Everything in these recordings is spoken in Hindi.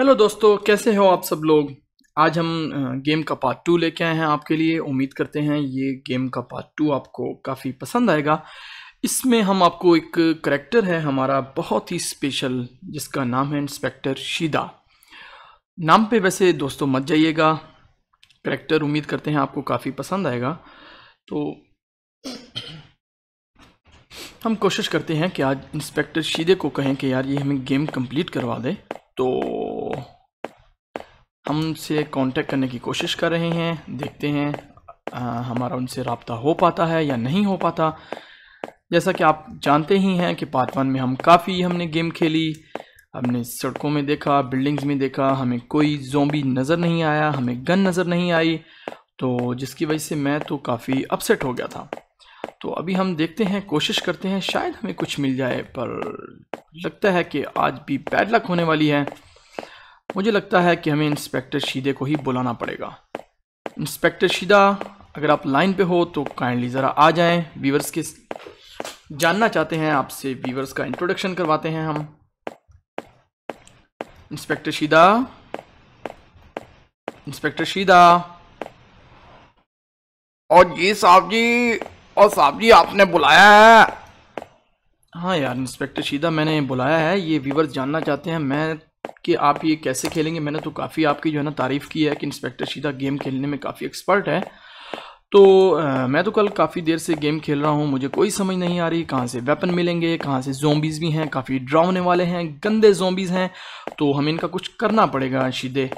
हेलो दोस्तों कैसे हो आप सब लोग आज हम गेम का पार्ट टू लेके आए हैं आपके लिए उम्मीद करते हैं ये गेम का पार्ट टू आपको काफ़ी पसंद आएगा इसमें हम आपको एक करेक्टर है हमारा बहुत ही स्पेशल जिसका नाम है इंस्पेक्टर शीदा नाम पे वैसे दोस्तों मत जाइएगा करेक्टर उम्मीद करते हैं आपको काफ़ी पसंद आएगा तो हम कोशिश करते हैं कि आज इंस्पेक्टर शीदे को कहें कि यार ये हमें गेम कम्प्लीट करवा दें तो हमसे कांटेक्ट करने की कोशिश कर रहे हैं देखते हैं आ, हमारा उनसे रबता हो पाता है या नहीं हो पाता जैसा कि आप जानते ही हैं कि पार्ट वन में हम काफ़ी हमने गेम खेली हमने सड़कों में देखा बिल्डिंग्स में देखा हमें कोई जोबी नज़र नहीं आया हमें गन नज़र नहीं आई तो जिसकी वजह से मैं तो काफ़ी अपसेट हो गया था तो अभी हम देखते हैं कोशिश करते हैं शायद हमें कुछ मिल जाए पर लगता है कि आज भी बैड लक होने वाली है मुझे लगता है कि हमें इंस्पेक्टर शीदे को ही बुलाना पड़ेगा इंस्पेक्टर शीदा अगर आप लाइन पे हो तो काइंडली ज़रा आ जाएं वीवर्स के जानना चाहते हैं आपसे वीवर्स का इंट्रोडक्शन करवाते हैं हम इंस्पेक्टर शीदा इंस्पेक्टर शीदा और जी साहब जी और साहब जी आपने बुलाया है हाँ यार इंस्पेक्टर शीदा मैंने बुलाया है ये वीवर्स जानना चाहते हैं मैं कि आप ये कैसे खेलेंगे मैंने तो काफ़ी आपकी जो है ना तारीफ़ की है कि इंस्पेक्टर शीदा गेम खेलने में काफ़ी एक्सपर्ट है तो आ, मैं तो कल काफ़ी देर से गेम खेल रहा हूँ मुझे कोई समझ नहीं आ रही कहाँ से वेपन मिलेंगे कहाँ से जोम्बीज़ भी हैं काफ़ी ड्रावने वाले हैं गंदे जोम्बीज़ हैं तो हमें इनका कुछ करना पड़ेगा शीदे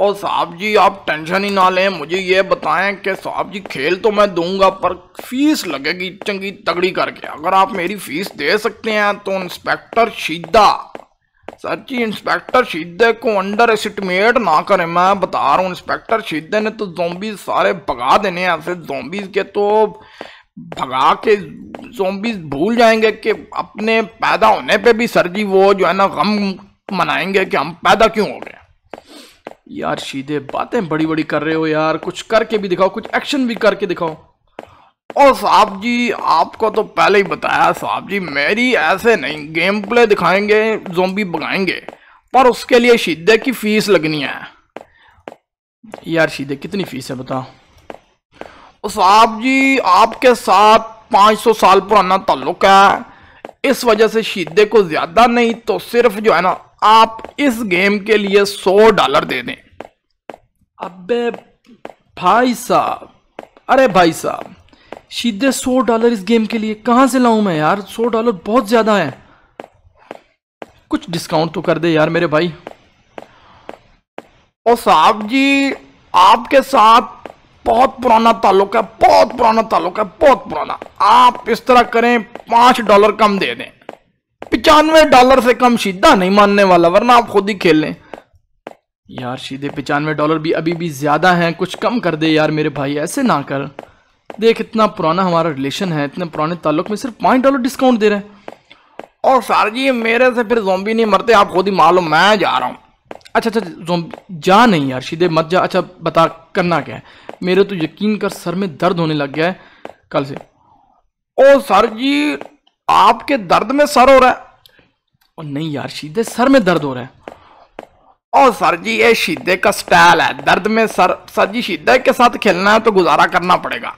और साहब जी आप टेंशन ही ना लें मुझे ये बताएं कि साहब जी खेल तो मैं दूंगा पर फीस लगेगी चंगी तगड़ी करके अगर आप मेरी फीस दे सकते हैं तो इंस्पेक्टर शीदा सर जी इंस्पेक्टर शीदे को अंडर एस्टिमेट ना करें मैं बता रहा हूँ इंस्पेक्टर शीदे ने तो जोम्बीज सारे भगा देने ऐसे जोम्बीज के तो भगा के जोम्बीज भूल जाएंगे कि अपने पैदा होने पे भी सर जी वो जो है ना गम मनाएंगे कि हम पैदा क्यों हो गए यार शीदे बातें बड़ी बड़ी कर रहे हो यार कुछ करके भी दिखाओ कुछ एक्शन भी करके दिखाओ और साहब जी आपको तो पहले ही बताया साहब जी मेरी ऐसे नहीं गेम प्ले दिखाएंगे जोम्बी भगाएंगे पर उसके लिए शीदे की फीस लगनी है यार शीदे कितनी फीस है बताओ तो साहब जी आपके साथ 500 साल पुराना ताल्लुक है इस वजह से शीदे को ज़्यादा नहीं तो सिर्फ जो है ना आप इस गेम के लिए 100 डॉलर दे दें अबे भाई साहब अरे भाई साहब सीधे सौ डॉलर इस गेम के लिए कहां से लाऊं मैं यार सौ डॉलर बहुत ज़्यादा है कुछ डिस्काउंट तो कर दे यार मेरे भाई और साहब जी आपके साथ बहुत पुराना ताल्लुक है बहुत पुराना ताल्लुक है बहुत पुराना आप इस तरह करें पांच डॉलर कम दे दें पिचानवे डॉलर से कम सीधा नहीं मानने वाला वरना आप खुद ही खेल लें यार सीधे पिचानवे डॉलर भी अभी भी ज़्यादा हैं कुछ कम कर दे यार मेरे भाई ऐसे ना कर देख इतना पुराना हमारा रिलेशन है इतने पुराने ताल्लुक में सिर्फ पाँच डॉलर डिस्काउंट दे रहे हैं और सर जी मेरे से फिर जोम्बी नहीं मरते आप खुद ही मालूम मैं जा रहा हूँ अच्छा अच्छा जो जा नहीं यार सीधे मत जा अच्छा बता करना क्या है मेरे तो यकीन कर सर में दर्द होने लग गया है कल से ओ सर जी आपके दर्द में सर हो रहा है और नहीं यार सीधे सर में दर्द हो रहा है ओ सर जी ये शीदे का स्टाइल है दर्द में सर सर जी शीदे के साथ खेलना है तो गुजारा करना पड़ेगा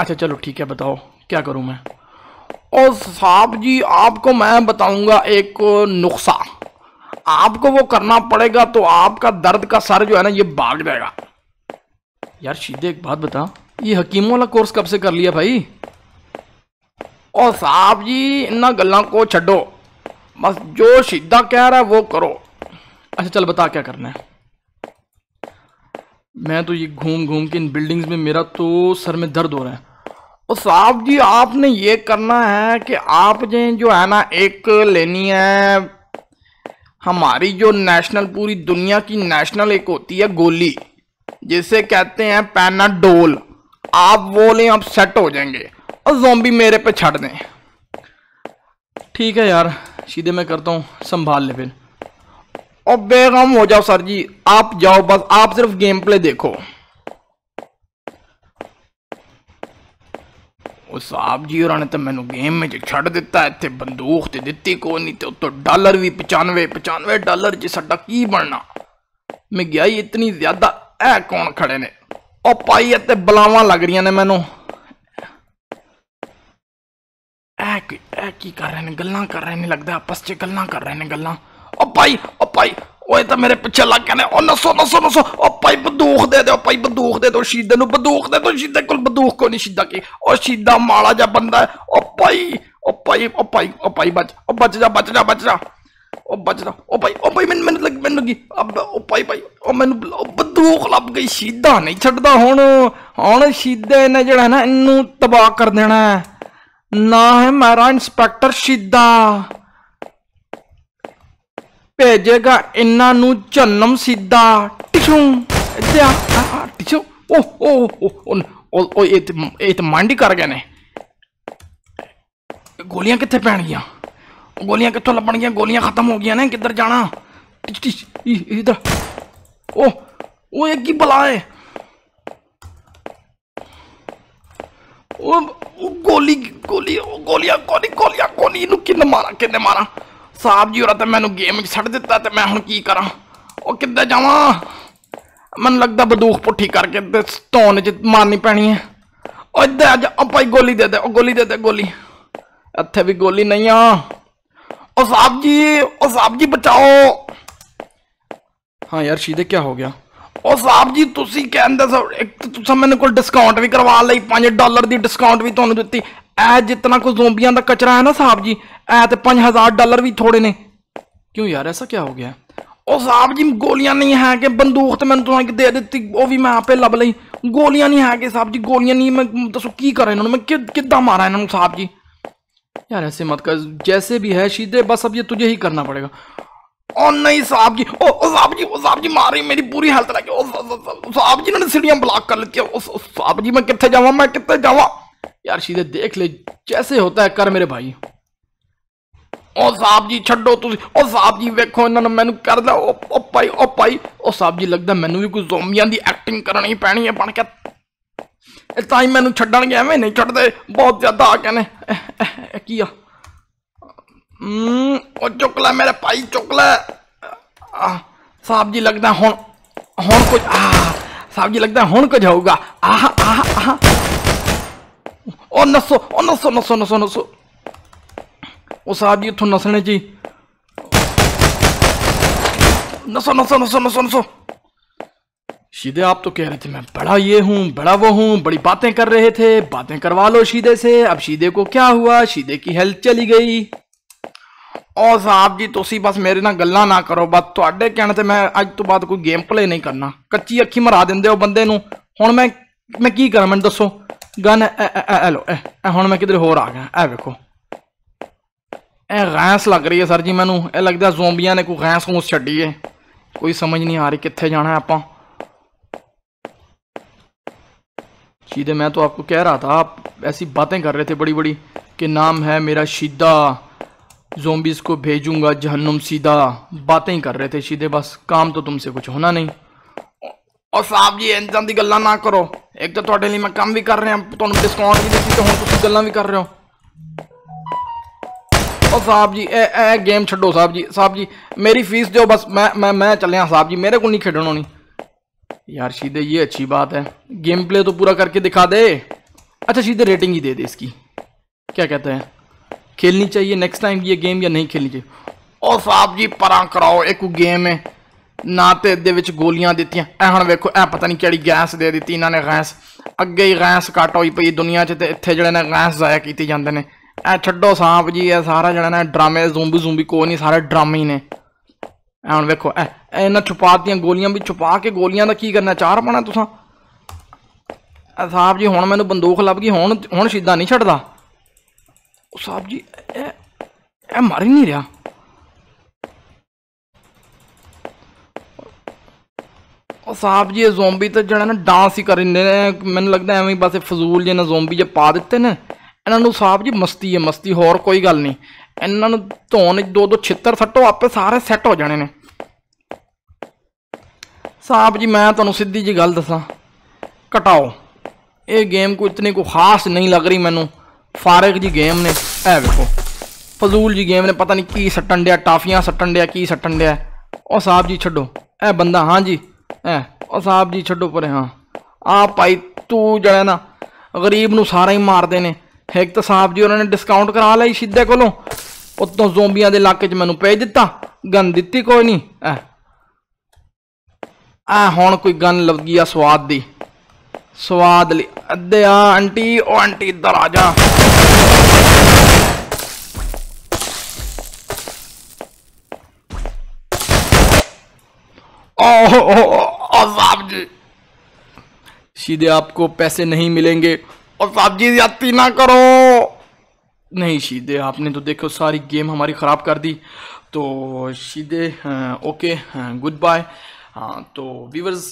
अच्छा चलो ठीक है बताओ क्या करूँ मैं और साहब जी आपको मैं बताऊंगा एक नुस्खा आपको वो करना पड़ेगा तो आपका दर्द का सर जो है ना ये भाग जाएगा यार सीधे एक बात बता ये हकीमों वाला कोर्स कब से कर लिया भाई और साहब जी इन गलों को छो बस जो सीधा कह रहा है वो करो अच्छा चल बता क्या करना है मैं तो ये घूम घूम के इन बिल्डिंग्स में मेरा तो सर में दर्द हो रहा है और साहब जी आपने ये करना है कि आप जो है ना एक लेनी है हमारी जो नेशनल पूरी दुनिया की नेशनल एक होती है गोली जिसे कहते हैं पैना डोल आप वो लें आप सेट हो जाएंगे और जोम्बी मेरे पे छड़ दें ठीक है यार सीधे मैं करता हूँ संभाल ले फिर और बेगम हो जाओ सर जी आप जाओ बस आप सिर्फ गेम प्ले देखो ਉਹ ਸਾਹਿਬ ਜੀ ਉਹਨਾਂ ਨੇ ਤਾਂ ਮੈਨੂੰ ਗੇਮ ਵਿੱਚ ਛੱਡ ਦਿੱਤਾ ਇੱਥੇ ਬੰਦੂਕ ਤੇ ਦਿੱਤੀ ਕੋ ਨਹੀਂ ਤੇ ਉਤੋਂ ਡਾਲਰ ਵੀ 95 95 ਡਾਲਰ ਜੀ ਸਾਡਾ ਕੀ ਬਣਨਾ ਮਹਿੰਗਾਈ ਇਤਨੀ ਜ਼ਿਆਦਾ ਐ ਕੌਣ ਖੜੇ ਨੇ ਉਹ ਪਾਈ ਇੱਥੇ ਬਲਾਵਾਂ ਲੱਗ ਰਹੀਆਂ ਨੇ ਮੈਨੂੰ ਐ ਕੀ ਐ ਕੀ ਕਰ ਰਹੇ ਨੇ ਗੱਲਾਂ ਕਰ ਰਹੇ ਨੇ ਲੱਗਦਾ ਆਪਸ 'ਚ ਗੱਲਾਂ ਕਰ ਰਹੇ ਨੇ ਗੱਲਾਂ ਓ ਭਾਈ ਓ ਭਾਈ ਓਏ ਤਾਂ ਮੇਰੇ ਪਿੱਛੇ ਲੱਗ ਕੇ ਨੇ ਓ ਨਸੋ ਨਸੋ ਨਸੋ ਓ ਭਾਈ ਬੰਦੂਖ ਦੇ ਦਿਓ ਭਾਈ ਬੰਦੂਖ ਦੇ ਦਿਓ ਸ਼ੀਦੇ ਨੂੰ ਬੰਦੂਖ ਦੇ ਦਿਓ ਸ਼ੀਦੇ ਕੋਲ ਬੰਦੂਖ ਕੋ ਨਹੀਂ ਸ਼ੀਦਾ ਕੀ ਓ ਸ਼ੀਦਾ ਮਾਲਾ ਜਾ ਬੰਦਾ ਓ ਭਾਈ ਓ ਭਾਈ ਓ ਭਾਈ ਓ ਭਾਈ ਬਚ ਓ ਬਚ ਜਾ ਬਚ ਜਾ ਬਚ ਜਾ ਓ ਬਚ ਜਾ ਓ ਭਾਈ ਓ ਭਾਈ ਮੈਨੂੰ ਮੈਨੂੰ ਲੱਗ ਮੈਨੂੰ ਲੱਗੀ ਓ ਭਾਈ ਭਾਈ ਓ ਮੈਨੂੰ ਬੰਦੂਖ ਲੱਭ ਗਈ ਸ਼ੀਦਾ ਨਹੀਂ ਛੱਡਦਾ ਹੁਣ ਹੁਣ ਸ਼ੀਦੇ ਨੇ ਜਿਹੜਾ ਨਾ ਇਹਨੂੰ ਤਬਾਹ ਕਰ ਦੇਣਾ ਨਾ ਹੈ ਮਹਾਰਾਜ ਇੰਸਪੈਕਟਰ ਸ਼ੀਦਾ ਭੇਜੇਗਾ ਇਹਨਾਂ ਨੂੰ ਜਨਮ ਸਿੱਧਾ ਟਿਸ਼ੂ ਇੱਧਿਆ ਟਿਸ਼ੂ ਓ ਓ ਓ ਓ ਇਹ ਇਹ ਤਾਂ ਮੰਡੀ ਕਰ ਗਏ ਨੇ ਗੋਲੀਆਂ ਕਿੱਥੇ ਪੈਣਗੀਆਂ ਗੋਲੀਆਂ ਕਿੱਥੋਂ ਲੱਭਣਗੀਆਂ ਗੋਲੀਆਂ ਖਤਮ ਹੋ ਗਈਆਂ ਨੇ ਕਿੱਧਰ ਜਾਣਾ ਇਧਰ ਓ ਓ ਇਹ ਕੀ ਬਲਾ ਹੈ ਓ ਗੋਲੀ ਗੋਲੀ ਗੋਲੀਆਂ ਕੋਨੀ ਗੋਲੀਆਂ ਕੋਨੀ ਨੂੰ ਕਿੰਨੇ ਮਾਰਾ ਕਿੰਨੇ ਮਾਰਾ ਸਾਹਿਬ ਜੀ ਹੋਰਾਂ ਤਾਂ ਮੈਨੂੰ ਗੇਮ ਵਿੱਚ ਛੱਡ ਦਿੱਤਾ ਤੇ ਮੈਂ ਹੁਣ ਕੀ ਕਰਾਂ ਉਹ ਕਿੱਦਾਂ ਜਾਵਾਂ ਮਨ ਲੱਗਦਾ ਬਦੂਖ ਪੁੱਠੀ ਕਰਕੇ ਤੇ ਧੌਣ ਚ ਮਾਰਨੀ ਪੈਣੀ ਹੈ ਉਹ ਇੱਧਰ ਆ ਜਾ ਉਹ ਭਾਈ ਗੋਲੀ ਦੇ ਦੇ ਉਹ ਗੋਲੀ ਦੇ ਦੇ ਗੋਲੀ ਇੱਥੇ ਵੀ ਗੋਲੀ ਨਹੀਂ ਆ ਉਹ ਸਾਹਿਬ ਜੀ ਉਹ ਸਾਹਿਬ ਜੀ ਬਚਾਓ ਹਾਂ ਯਾਰ ਸ਼ੀਦੇ ਕੀ ਹੋ ਗਿਆ ਉਹ ਸਾਹਿਬ ਜੀ ਤੁਸੀਂ ਕਹਿੰਦੇ ਸਰ ਇੱਕ ਤੁਸੀਂ ਮੈਨੂੰ ਕੋਲ ਡਿਸਕਾਊਂਟ ਵੀ ਕਰਵਾ ਲਈ 5 ਡਾਲਰ ਦੀ ਡਿਸਕਾਊਂਟ ਵੀ ਤੁਹਾਨੂੰ ਦਿੱਤੀ ਐ ਜਿਤਨਾ ਕੋ ਜ਼ੋਂਬੀਆਂ ਦਾ ਕਚਰਾ ਹੈ ਨਾ ਸਾਹਿਬ ਜੀ ਐ ਤੇ 5000 ਡਾਲਰ ਵੀ ਥੋੜੇ ਨੇ क्यों यार ऐसा क्या हो गया ओ साहब जी गोलियां नहीं है कि बंदूक तो मैंने तुहां दे दी वो भी मैं आपे लभ लई गोलियां नहीं है कि साहब जी गोलियां नहीं मैं दसो की करा इन्होंने मैं किदा मारा इन्होंने साहब जी यार ऐसे मत कर जैसे भी है शीदे बस अब ये तुझे ही करना पड़ेगा ओ नहीं साहब जी ओ साहब जी ओ साहब जी मार रही मेरी पूरी हालत लगी ओ साहब जी इन्होंने सीढ़ियां ब्लॉक कर ली साहब जी मैं कितने जावा मैं कितने जावा यार सीधे देख ले जैसे होता है कर मेरे भाई ओ साहब जी ਛੱਡੋ ਤੁਸੀਂ ओ साहब जी ਵੇਖੋ ਇਹਨਾਂ ਨੂੰ ਮੈਨੂੰ ਕਰਦਾ ਓ ਓ ਭਾਈ ਓ ਭਾਈ ਓ ਸਾਹਿਬ ਜੀ ਲੱਗਦਾ ਮੈਨੂੰ ਵੀ ਕੋਈ ਜ਼ੋਮੀਆਂ ਦੀ ਐਕਟਿੰਗ ਕਰਨੀ ਪੈਣੀ ਹੈ ਬਣ ਕੇ ਇਸ ਟਾਈਮ ਮੈਨੂੰ ਛੱਡਣਗੇ ਐਵੇਂ ਨਹੀਂ ਛੱਡਦੇ ਬਹੁਤ ਜ਼ਿਆਦਾ ਆ ਕਹਿੰਦੇ ਕੀ ਆ ਉਹ ਚੁੱਕ ਲੈ ਮੇਰੇ ਭਾਈ ਚੁੱਕ ਲੈ ਸਾਹਿਬ ਜੀ ਲੱਗਦਾ ਹੁਣ ਹੁਣ ਕੁਝ ਆ ਸਾਹਿਬ ਜੀ ਲੱਗਦਾ ਹੁਣ ਕੁਝ ਹੋਊਗਾ ਆਹ ਆਹ ਆਹ ओ नसो ओ नसो नसो नसो नसो ओ साहब जी इत्थों नसने जी नसो नसो नसो नसो नसो शीदे आप तो कह रहे थे मैं बड़ा ये हूँ बड़ा वो हूँ बड़ी बातें कर रहे थे बातें करवा लो शीदे से अब शीदे को क्या हुआ शीदे की हेल्थ चली गई ओ साहब जी ਤੁਸੀਂ बस मेरे ना गल ना करो बस थोड़े ਕਹਿਣ ਤੇ ਮੈਂ ਅੱਜ ਤੋਂ ਬਾਅਦ ਕੋਈ ਗੇਮ ਪਲੇ ਨਹੀਂ ਕਰਨਾ ਕੱਚੀ ਅੱਖੀ ਮਰਾ ਦਿੰਦੇ ਹੋ ਬੰਦੇ ਨੂੰ ਹੁਣ ਮੈਂ ਮੈਂ ਕੀ ਕਰਾਂ ਮੈਨੂੰ ਦੱਸੋ गन ए, ए, ए, मैं किधर होर आ गया ए वेखो ए गैस लग रही है सर जी मैनू ए लगदा जोबिया ने कोई गैस गूस छी है कोई समझ नहीं आ रही कितने जाना है आपा सीधे मैं तो आपको कह रहा था आप ऐसी बातें कर रहे थे बड़ी बड़ी कि नाम है मेरा शीदा जोम्बिस को भेजूंगा जहन्नुम सीधा बातें ही कर रहे थे सीधे बस काम तो तुमसे कुछ होना नहीं और साहब जी ਇੰਜਾਂ ਦੀ ਗੱਲਾਂ करो एक तो ਤਾਂ ਤੁਹਾਡੇ ਲਈ ਮੈਂ ਕੰਮ ਵੀ ਕਰ ਰਿਹਾ ਤੁਹਾਨੂੰ ਡਿਸਕਾਊਂਟ ਵੀ ਦਿੱਤੀ ਤੇ ਹੁਣ ਤੁਸੀਂ ਗੱਲਾਂ ਵੀ ਕਰ ਰਹੇ ਹੋ ਔਰ ਸਾਹਿਬ ਜੀ ਇਹ ਇਹ साहब ਛੱਡੋ ਸਾਹਿਬ ਜੀ ਸਾਹਿਬ ਜੀ ਮੇਰੀ ਫੀਸ ਦਿਓ ਬਸ ਮੈਂ ਮੈਂ ਮੈਂ जी मेरे को नहीं खेडन होनी यार शीदे ये अच्छी बात है गेम प्ले तो पूरा करके दिखा दे अच्छा शीदे रेटिंग ही दे दे इसकी क्या कहते हैं खेलनी चाहिए नेक्स्ट टाइम ये गेम या नहीं खेलनी चाहिए और साहब जी परा कराओ एक गेम है ਨਾ ਤੇ ਇਹਦੇ ਵਿੱਚ ਗੋਲੀਆਂ ਦਿੱਤੀਆਂ ਐ ਹੁਣ ਵੇਖੋ ਐ ਪਤਾ ਨਹੀਂ ਕਿਹੜੀ ਗੈਸ ਦੇ ਦਿੱਤੀ ਇਹਨਾਂ ਨੇ ਗੈਸ ਅੱਗੇ ਹੀ ਗੈਸ ਕੱਟ ਹੋਈ ਪਈ ਦੁਨੀਆ 'ਚ ਤੇ ਇੱਥੇ ਜਿਹੜੇ ਨੇ ਗੈਸ ਜ਼ਾਇਆ ਕੀਤੀ ਜਾਂਦੇ ਨੇ ਐ ਛੱਡੋ ਸਾਂਪ ਜੀ ਐ ਸਾਰਾ ਜਿਹੜਾ ਨਾ ਡਰਾਮੇ ਜ਼ੂੰਬੀ ਜ਼ੂੰਬੀ ਕੋਈ ਨਹੀਂ ਸਾਰੇ ਡਰਾਮੇ ਹੀ ਨੇ ਐ ਹੁਣ ਵੇਖੋ ਐ ਇਹਨਾਂ ਛੁਪਾਤੀਆਂ ਗੋਲੀਆਂ ਵੀ ਛੁਪਾ ਕੇ ਗੋਲੀਆਂ ਦਾ ਕੀ ਕਰਨਾ ਚਾਰ ਪਾਣਾ ਤੁਸੀਂ ਐ ਸਾਂਪ ਜੀ ਹੁਣ ਮੈਨੂੰ ਬੰਦੂਕ ਲੱਭ ਗਈ ਹੁਣ ਹੁਣ ਸਿੱਧਾ ਨਹੀਂ ਛੱਡਦਾ ਸਾਂਪ ਜੀ ਐ ਐ ਮਰ ਹੀ ਨਹੀਂ ਰਿਹਾ साहब जी जोम्बी तो जड़ा डांस ही करें मैंने लगता एवं बस फजूल जे ना जोम्बी पा दिते ने इन्हों साहब जी मस्ती है मस्ती होर कोई गल नहीं इन्हों धोन दो दो छित्र सट्टो आपे सारे सैट हो जाने साहब जी मैं तुम्हें सीधी जी गल दसा घटाओ ये गेम कोई इतनी को खास नहीं लग रही मैनू फारग जी गेम ने है वेखो फजूल जी गेम ने पता नहीं की सट्टन दिया टाफिया सट्टन दिया की सट्टन दिया और साहब जी छोड़ो ए बंदा हाँ जी ਉਹ ਸਾਹਿਬ ਜੀ ਛੱਡੋ ਪਰੇ ਹਾਂ ਆ ਭਾਈ ਤੂੰ ਜਿਹੜਾ ਨਾ ਗਰੀਬ ਨੂੰ ਸਾਰਾ ਹੀ ਮਾਰਦੇ ਨੇ ਇੱਕ ਤਾਂ ਸਾਹਿਬ ਜੀ ਉਹਨਾਂ ਨੇ ਡਿਸਕਾਊਂਟ ਕਰਾ ਲਈ ਸਿੱਧੇ ਕੋਲੋਂ ਉੱਤੋਂ ਜ਼ੋਂਬੀਆਂ ਦੇ ਇਲਾਕੇ 'ਚ ਮੈਨੂੰ ਪੇਜ ਦਿੱਤਾ ਗਨ ਦਿੱਤੀ ਕੋਈ ਨਹੀਂ ਐ ਆ ਹੁਣ ਕੋਈ ਗਨ ਲੱਗੀ ਆ ਸਵਾਦ ਦੀ ਸਵਾਦ ਲਈ ਅੱਦੇ ਆ ਆਂਟੀ ਉਹ ਆਂਟੀ ਦਰਾਜਾ ਆ ਜਾ और साहब जी सीधे आपको पैसे नहीं मिलेंगे और साहब जी जाती ना करो नहीं सीधे आपने तो देखो सारी गेम हमारी ख़राब कर दी तो सीधे ओके गुड बाय हाँ तो व्यूवर्स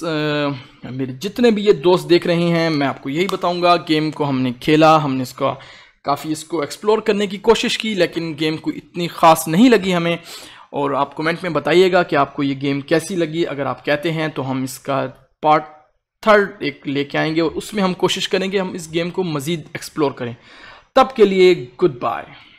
मेरे जितने भी ये दोस्त देख रहे हैं मैं आपको यही बताऊंगा गेम को हमने खेला हमने इसका काफ़ी इसको एक्सप्लोर करने की कोशिश की लेकिन गेम को इतनी ख़ास नहीं लगी हमें और आप कमेंट में बताइएगा कि आपको ये गेम कैसी लगी अगर आप कहते हैं तो हम इसका पार्ट थर्ड एक लेके आएंगे और उसमें हम कोशिश करेंगे हम इस गेम को मज़ीद एक्सप्लोर करें तब के लिए गुड बाय